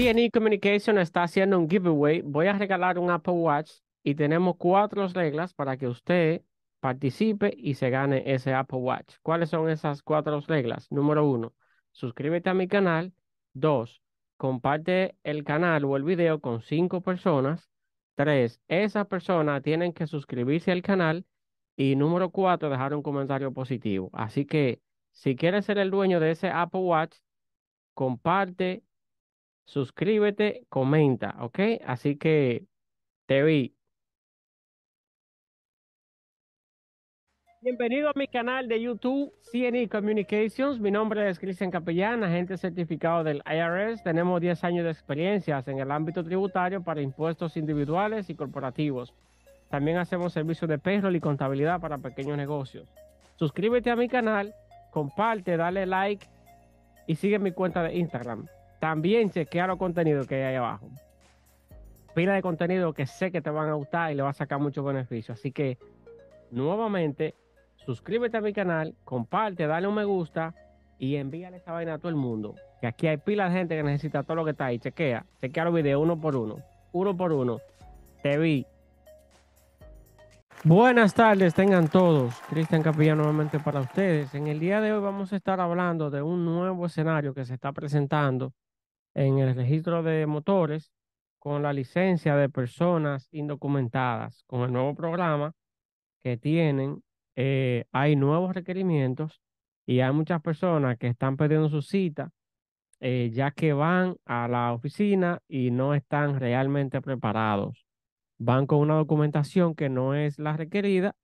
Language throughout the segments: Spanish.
CNE Communication está haciendo un giveaway. Voy a regalar un Apple Watch y tenemos cuatro reglas para que usted participe y se gane ese Apple Watch. ¿Cuáles son esas cuatro reglas? Número uno, suscríbete a mi canal. Dos, comparte el canal o el video con cinco personas. Tres, esas personas tienen que suscribirse al canal. Y número cuatro, dejar un comentario positivo. Así que si quieres ser el dueño de ese Apple Watch, comparte suscríbete, comenta, ¿ok? Así que te vi. Bienvenido a mi canal de YouTube, CNE Communications. Mi nombre es Cristian Capellán, agente certificado del IRS. Tenemos 10 años de experiencias en el ámbito tributario para impuestos individuales y corporativos. También hacemos servicios de payroll y contabilidad para pequeños negocios. Suscríbete a mi canal, comparte, dale like y sigue mi cuenta de Instagram. También chequea los contenidos que hay ahí abajo. Pila de contenido que sé que te van a gustar y le va a sacar mucho beneficio. Así que, nuevamente, suscríbete a mi canal, comparte, dale un me gusta y envíale esta vaina a todo el mundo. Que aquí hay pila de gente que necesita todo lo que está ahí. Chequea, chequea los videos uno por uno. Uno por uno. Te vi. Buenas tardes, tengan todos. Cristian Capilla nuevamente para ustedes. En el día de hoy vamos a estar hablando de un nuevo escenario que se está presentando en el registro de motores con la licencia de personas indocumentadas. Con el nuevo programa que tienen, eh, hay nuevos requerimientos y hay muchas personas que están perdiendo su cita eh, ya que van a la oficina y no están realmente preparados. Van con una documentación que no es la requerida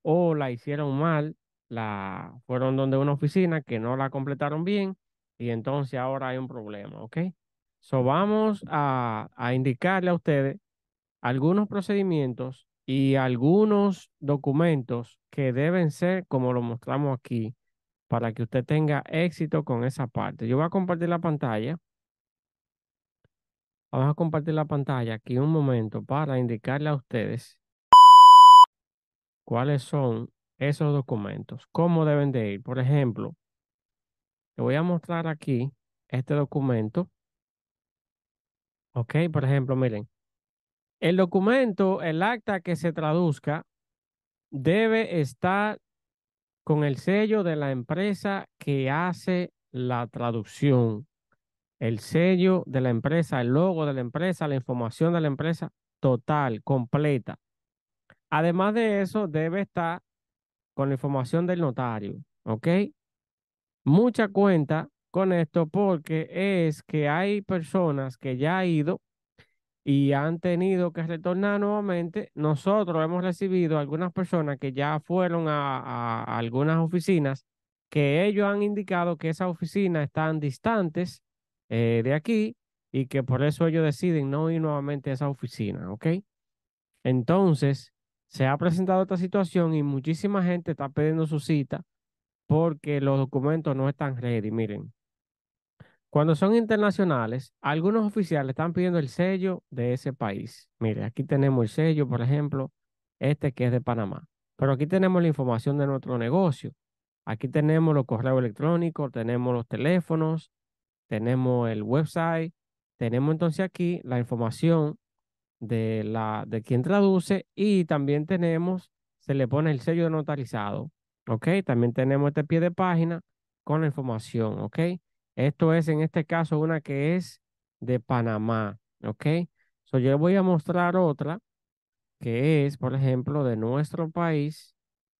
o la hicieron mal, la fueron donde una oficina que no la completaron bien y entonces ahora hay un problema, ¿ok? So vamos a, indicarle a ustedes algunos procedimientos y algunos documentos que deben ser como lo mostramos aquí para que usted tenga éxito con esa parte. Yo voy a compartir la pantalla. Vamos a compartir la pantalla aquí un momento para indicarle a ustedes cuáles son esos documentos, cómo deben de ir. Por ejemplo, le voy a mostrar aquí este documento. Ok, por ejemplo, miren. El documento, el acta que se traduzca, debe estar con el sello de la empresa que hace la traducción. El sello de la empresa, el logo de la empresa, la información de la empresa total, completa. Además de eso, debe estar con la información del notario, ¿ok? mucha cuenta con esto porque es que hay personas que ya han ido y han tenido que retornar nuevamente. Nosotros hemos recibido algunas personas que ya fueron a, algunas oficinas que ellos han indicado que esas oficinas están distantes eh, de aquí y que por eso ellos deciden no ir nuevamente a esa oficina, ¿ok? Entonces, se ha presentado esta situación y muchísima gente está pidiendo su cita porque los documentos no están ready. Miren, cuando son internacionales, algunos oficiales están pidiendo el sello de ese país. Mire, aquí tenemos el sello, por ejemplo, este que es de Panamá. Pero aquí tenemos la información de nuestro negocio. Aquí tenemos los correos electrónicos, tenemos los teléfonos, tenemos el website, tenemos entonces aquí la información de, la, de quien traduce y también tenemos, se le pone el sello de notarizado ¿ok? También tenemos este pie de página con la información, ¿ok? Esto es en este caso una que es de Panamá, ¿ok? So, yo voy a mostrar otra que es, por ejemplo, de nuestro país.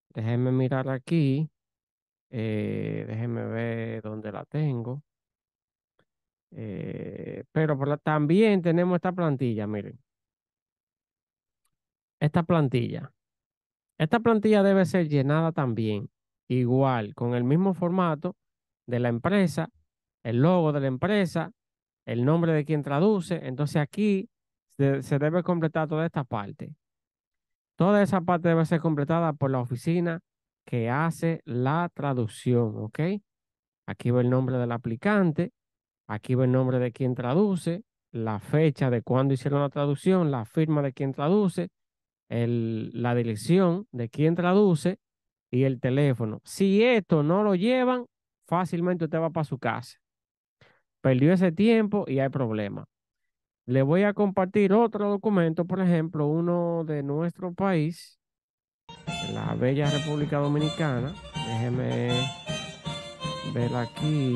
Déjenme mirar aquí. Eh, déjenme ver dónde la tengo. Eh, pero también tenemos esta plantilla, miren. Esta plantilla. Esta plantilla debe ser llenada también, igual, con el mismo formato de la empresa, el logo de la empresa, el nombre de quien traduce. Entonces aquí se, debe completar toda esta parte. Toda esa parte debe ser completada por la oficina que hace la traducción, ¿ok? Aquí va el nombre del aplicante, aquí va el nombre de quien traduce, la fecha de cuando hicieron la traducción, la firma de quien traduce, la dirección de quien traduce y el teléfono. Si esto no lo llevan, fácilmente usted va para su casa. Perdió ese tiempo y hay problema. Le voy a compartir otro documento, por ejemplo, uno de nuestro país, la bella República Dominicana. Déjeme ver aquí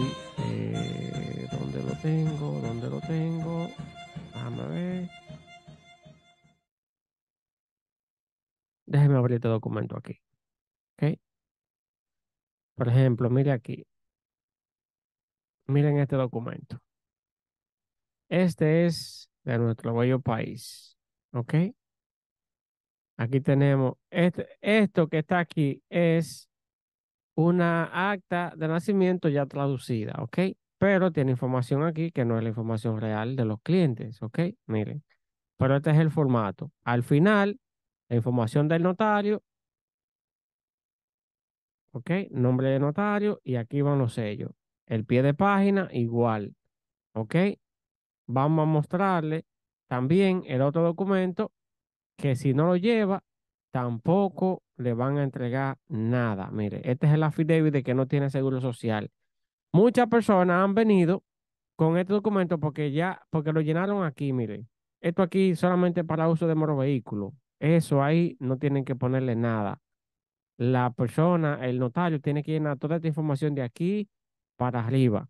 eh, dónde lo tengo, dónde lo tengo. Déjeme abrir este documento aquí. ¿Ok? Por ejemplo, mire aquí. Miren este documento. Este es de nuestro bello país. ¿Ok? Aquí tenemos, este, esto que está aquí es una acta de nacimiento ya traducida, ¿ok? Pero tiene información aquí que no es la información real de los clientes, ¿ok? Miren, pero este es el formato. Al final la información del notario. Ok, nombre de notario y aquí van los sellos. El pie de página igual. Ok, vamos a mostrarle también el otro documento que si no lo lleva, tampoco le van a entregar nada. Mire, este es el affidavit de que no tiene seguro social. Muchas personas han venido con este documento porque ya, porque lo llenaron aquí, mire. Esto aquí solamente para uso de moro vehículo. Eso ahí no tienen que ponerle nada. La persona, el notario, tiene que llenar toda esta información de aquí para arriba.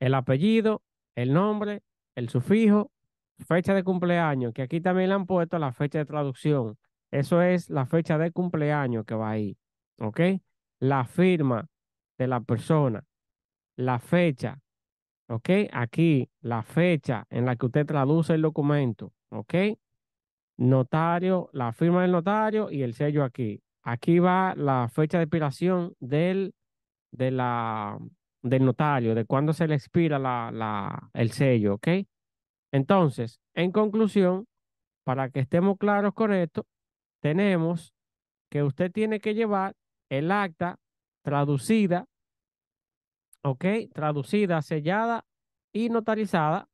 El apellido, el nombre, el sufijo, fecha de cumpleaños, que aquí también le han puesto la fecha de traducción. Eso es la fecha de cumpleaños que va ahí. ¿Ok? La firma de la persona, la fecha. ¿Ok? Aquí, la fecha en la que usted traduce el documento. ¿Ok? notario, la firma del notario y el sello aquí. Aquí va la fecha de expiración del, de la, del notario, de cuándo se le expira el sello, ¿ok? Entonces, en conclusión, para que estemos claros con esto, tenemos que usted tiene que llevar el acta traducida, ¿ok? Traducida, sellada y notarizada,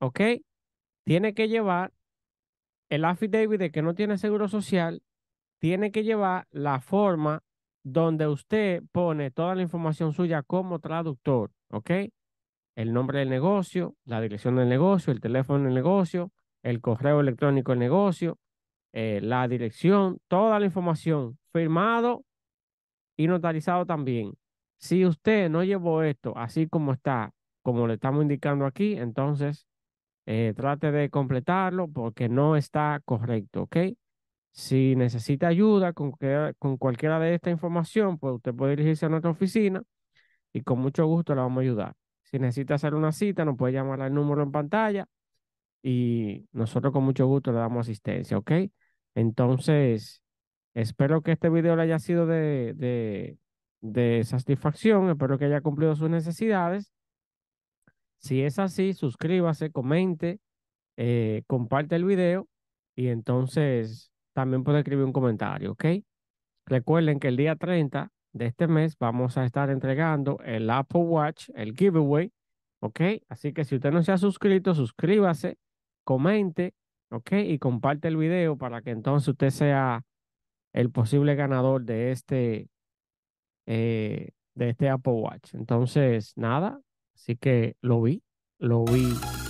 ¿ok? Tiene que llevar el affidavit de que no tiene seguro social tiene que llevar la forma donde usted pone toda la información suya como traductor, ¿ok? El nombre del negocio, la dirección del negocio, el teléfono del negocio, el correo electrónico del negocio, eh, la dirección, toda la información firmado y notarizado también. Si usted no llevó esto así como está, como le estamos indicando aquí, entonces eh, trate de completarlo porque no está correcto, ¿ok? Si necesita ayuda con, con cualquiera de esta información, pues usted puede dirigirse a nuestra oficina y con mucho gusto la vamos a ayudar. Si necesita hacer una cita, nos puede llamar al número en pantalla y nosotros con mucho gusto le damos asistencia, ¿ok? Entonces, espero que este video le haya sido de, de satisfacción, espero que haya cumplido sus necesidades si es así, suscríbase, comente, eh, comparte el video y entonces también puede escribir un comentario, ¿ok? Recuerden que el día 30 de este mes vamos a estar entregando el Apple Watch, el giveaway, ¿ok? Así que si usted no se ha suscrito, suscríbase, comente, ¿ok? Y comparte el video para que entonces usted sea el posible ganador de este, eh, de este Apple Watch. Entonces, nada, Así que lo vi, lo vi